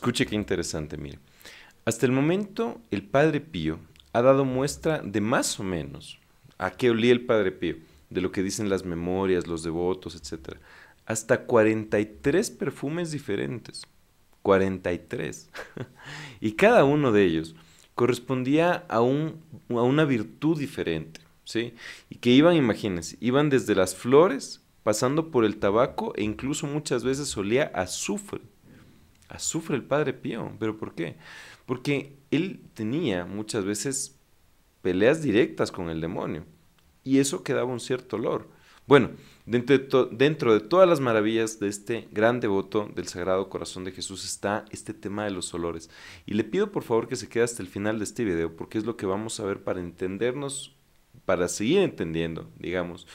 Escuche qué interesante, mire. Hasta el momento, el Padre Pío ha dado muestra de más o menos a qué olía el Padre Pío, de lo que dicen las memorias, los devotos, etc. Hasta 43 perfumes diferentes. 43. y cada uno de ellos correspondía a, un, una virtud diferente. ¿sí? Y que iban, imagínense, iban desde las flores, pasando por el tabaco e incluso muchas veces olía a azufre. Sufre el padre Pío. ¿Pero por qué? Porque él tenía muchas veces peleas directas con el demonio y eso quedaba un cierto olor. Bueno, dentro de, dentro de todas las maravillas de este gran devoto del Sagrado Corazón de Jesús está este tema de los olores. Y le pido por favor que se quede hasta el final de este video porque es lo que vamos a ver para entendernos, para seguir entendiendo, digamos,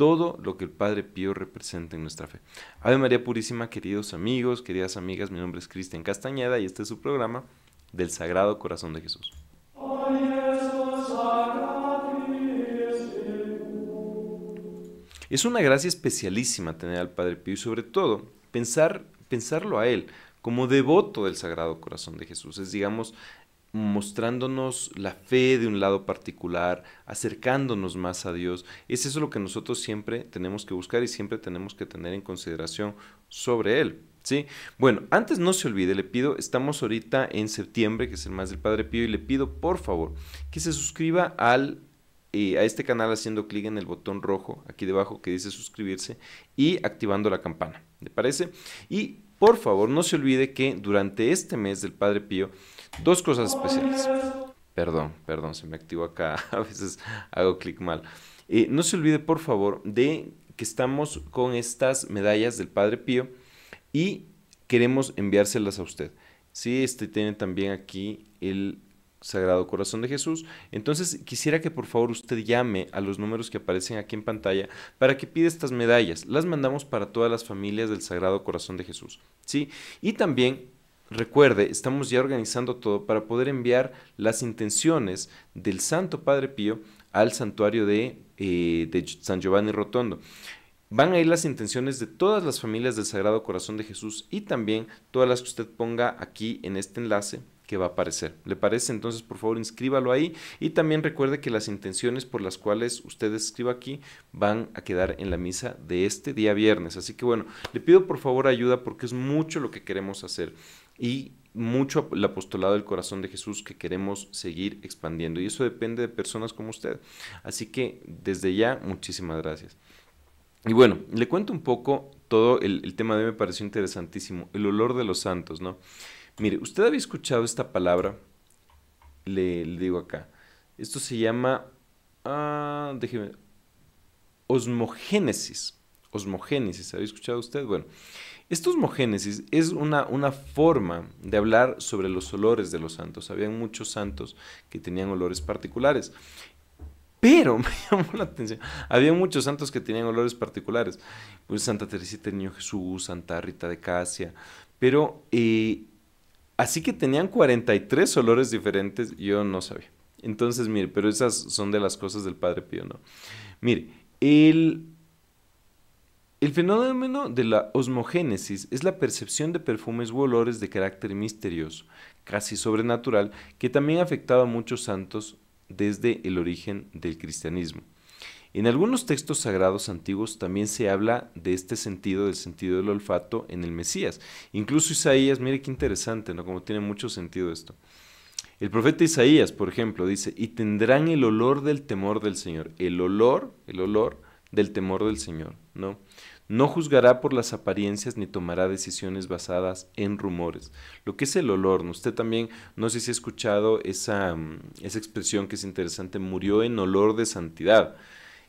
todo lo que el Padre Pío representa en nuestra fe. Ave María Purísima, queridos amigos, queridas amigas, mi nombre es Cristian Castañeda y este es su programa del Sagrado Corazón de Jesús. Es una gracia especialísima tener al Padre Pío y sobre todo pensar, pensarlo a él como devoto del Sagrado Corazón de Jesús. Es, digamos, mostrándonos la fe de un lado particular, acercándonos más a Dios. Es eso lo que nosotros siempre tenemos que buscar y siempre tenemos que tener en consideración sobre Él. ¿Sí? Bueno, antes no se olvide, le pido, estamos ahorita en septiembre, que es el mes del Padre Pío, y le pido por favor que se suscriba al eh, a este canal haciendo clic en el botón rojo aquí debajo que dice suscribirse y activando la campana. ¿Le parece? Y por favor, no se olvide que durante este mes del Padre Pío Dos cosas especiales. Perdón, perdón, se me activó acá. A veces hago clic mal. Eh, no se olvide, por favor, de que estamos con estas medallas del Padre Pío y queremos enviárselas a usted. Sí, este tiene también aquí el Sagrado Corazón de Jesús. Entonces quisiera que por favor usted llame a los números que aparecen aquí en pantalla para que pida estas medallas. Las mandamos para todas las familias del Sagrado Corazón de Jesús. ¿sí? Y también Recuerde, estamos ya organizando todo para poder enviar las intenciones del Santo Padre Pío al santuario de, eh, San Giovanni Rotondo. Van a ir las intenciones de todas las familias del Sagrado Corazón de Jesús y también todas las que usted ponga aquí en este enlace que va a aparecer. ¿Le parece? Entonces, por favor, inscríbalo ahí y también recuerde que las intenciones por las cuales usted escriba aquí van a quedar en la misa de este día viernes. Así que bueno, le pido por favor ayuda porque es mucho lo que queremos hacer y mucho el apostolado del corazón de Jesús que queremos seguir expandiendo. Y eso depende de personas como usted. Así que desde ya, muchísimas gracias. Y bueno, le cuento un poco todo el, tema de me pareció interesantísimo, el olor de los santos, ¿no? Mire, usted había escuchado esta palabra, le, le digo acá, esto se llama, ah, déjeme, osmogénesis, osmogénesis, ¿había escuchado usted? Bueno, estos mogénesis es una, una forma de hablar sobre los olores de los santos. Habían muchos santos que tenían olores particulares. Pero me llamó la atención. Había muchos santos que tenían olores particulares. Pues Santa Teresita tenía Niño Jesús, Santa Rita de Casia. Pero eh, así que tenían 43 olores diferentes, yo no sabía. Entonces, mire, pero esas son de las cosas del Padre Pío, ¿no? Mire, el el fenómeno de la osmogénesis es la percepción de perfumes u olores de carácter misterioso, casi sobrenatural, que también ha afectado a muchos santos desde el origen del cristianismo. En algunos textos sagrados antiguos también se habla de este sentido, del sentido del olfato en el Mesías. Incluso Isaías, mire qué interesante, ¿no? Como tiene mucho sentido esto. El profeta Isaías, por ejemplo, dice, y tendrán el olor del temor del Señor. El olor, el olor del temor del Señor, ¿no? No juzgará por las apariencias ni tomará decisiones basadas en rumores. Lo que es el olor, ¿no? usted también, no sé si ha escuchado esa, mm, esa expresión que es interesante, murió en olor de santidad,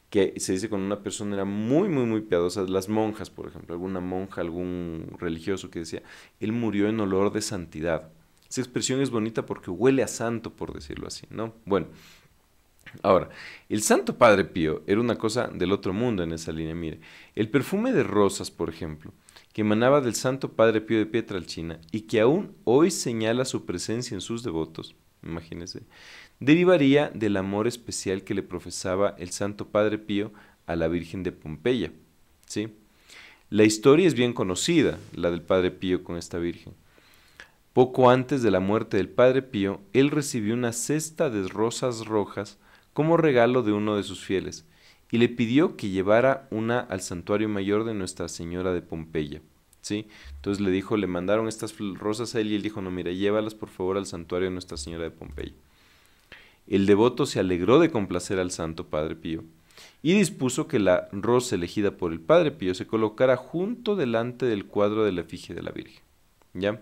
que se dice cuando una persona era muy, muy, muy piadosa, las monjas, por ejemplo, alguna monja, algún religioso que decía, él murió en olor de santidad. Esa expresión es bonita porque huele a santo, por decirlo así, ¿no? Bueno, Ahora, el Santo Padre Pío era una cosa del otro mundo en esa línea. Mire, el perfume de rosas, por ejemplo, que emanaba del Santo Padre Pío de Pietralcina y que aún hoy señala su presencia en sus devotos, imagínese, derivaría del amor especial que le profesaba el Santo Padre Pío a la Virgen de Pompeya. ¿sí? La historia es bien conocida, la del Padre Pío con esta Virgen. Poco antes de la muerte del Padre Pío, él recibió una cesta de rosas rojas como regalo de uno de sus fieles, y le pidió que llevara una al santuario mayor de Nuestra Señora de Pompeya. ¿Sí? Entonces le dijo, le mandaron estas rosas a él y él dijo, no, mira, llévalas por favor al santuario de Nuestra Señora de Pompeya. El devoto se alegró de complacer al Santo Padre Pío y dispuso que la rosa elegida por el Padre Pío se colocara junto delante del cuadro de la efigie de la Virgen. ¿Ya?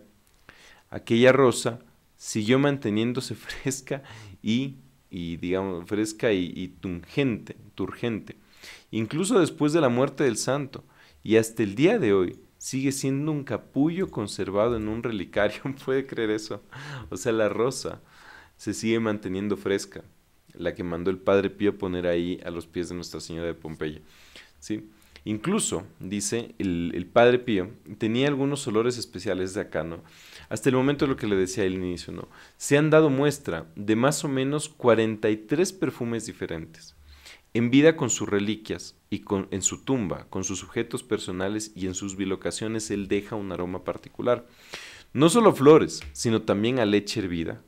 Aquella rosa siguió manteniéndose fresca y y digamos, fresca y, y tungente, turgente. Incluso después de la muerte del santo y hasta el día de hoy, sigue siendo un capullo conservado en un relicario, puede creer eso. O sea, la rosa se sigue manteniendo fresca, la que mandó el Padre Pío poner ahí a los pies de Nuestra Señora de Pompeya. ¿Sí? Incluso, dice el, padre Pío, tenía algunos olores especiales de acá, ¿no? Hasta el momento de lo que le decía al inicio, ¿no? Se han dado muestra de más o menos 43 perfumes diferentes. En vida con sus reliquias y con, en su tumba, con sus objetos personales y en sus bilocaciones, él deja un aroma particular. No solo flores, sino también a leche hervida,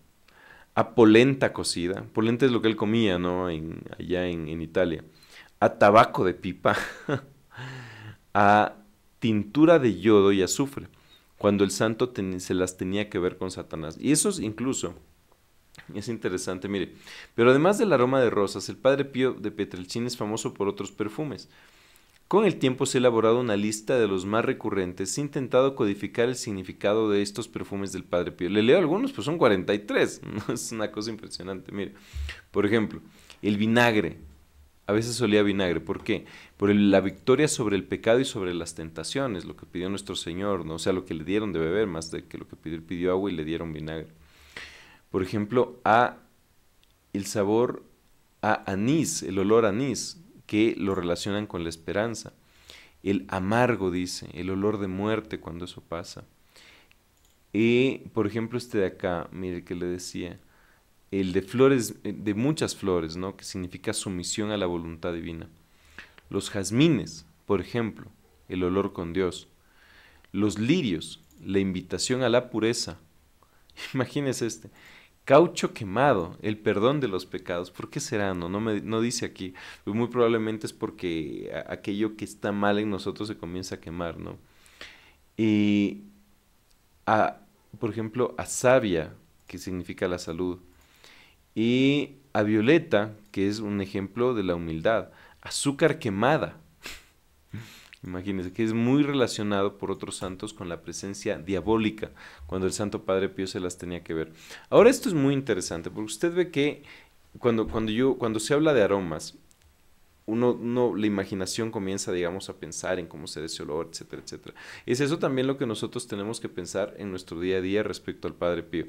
a polenta cocida, polenta es lo que él comía, ¿no? En, allá en, en Italia, a tabaco de pipa. a tintura de yodo y azufre, cuando el santo se las tenía que ver con Satanás. Y eso incluso, es interesante, mire, pero además del aroma de rosas, el padre Pío de Petrelchín es famoso por otros perfumes. Con el tiempo se ha elaborado una lista de los más recurrentes. ha intentado codificar el significado de estos perfumes del Padre Pío. Le leo algunos, pues son 43. es una cosa impresionante. Mire, por ejemplo, el vinagre, a veces solía vinagre. ¿Por qué? Por la victoria sobre el pecado y sobre las tentaciones, lo que pidió nuestro Señor, ¿no? O sea, lo que le dieron de beber, más de que lo que pidió, pidió agua y le dieron vinagre. Por ejemplo, a el sabor a anís, el olor a anís, que lo relacionan con la esperanza. El amargo, dice, el olor de muerte cuando eso pasa. Y, por ejemplo, este de acá, mire que le decía, el de flores, eh, de muchas flores, ¿no? que significa sumisión a la voluntad divina. Los jazmines, por ejemplo, el olor con Dios. Los lirios, la invitación a la pureza. Imagínense este. Caucho quemado, el perdón de los pecados. ¿Por qué será? No, no, no dice aquí. Pues muy probablemente es porque aquello que está mal en nosotros se comienza a quemar, ¿no? Y, por ejemplo, a savia, que significa la salud y a violeta, que es un ejemplo de la humildad. Azúcar quemada. Imagínense que es muy relacionado por otros santos con la presencia diabólica, cuando el Santo Padre Pío se las tenía que ver. Ahora esto es muy interesante, porque usted ve que cuando, cuando, yo, cuando se habla de aromas, uno, la imaginación comienza, digamos, a pensar en cómo se ese olor, etcétera, etcétera. Es eso también lo que nosotros tenemos que pensar en nuestro día a día respecto al Padre Pío.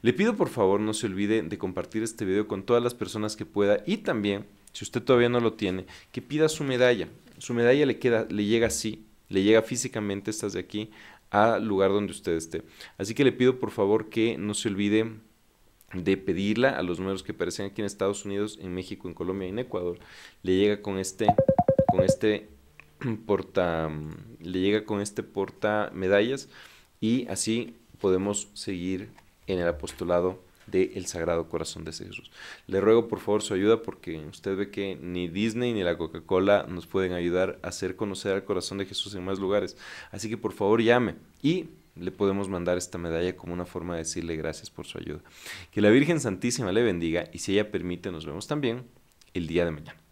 Le pido por favor no se olvide de compartir este video con todas las personas que pueda y también, si usted todavía no lo tiene, que pida su medalla. Su medalla le, queda, le llega así, le llega físicamente estás de aquí al lugar donde usted esté. Así que le pido por favor que no se olvide de pedirla a los números que aparecen aquí en Estados Unidos, en México, en Colombia y en Ecuador, le llega con este, con este porta, le llega con este porta medallas y así podemos seguir en el apostolado del Sagrado Corazón de Jesús. Le ruego por favor su ayuda porque usted ve que ni Disney ni la Coca-Cola nos pueden ayudar a hacer conocer al corazón de Jesús en más lugares. Así que por favor llame y le podemos mandar esta medalla como una forma de decirle gracias por su ayuda. Que la Virgen Santísima le bendiga y si ella permite nos vemos también el día de mañana.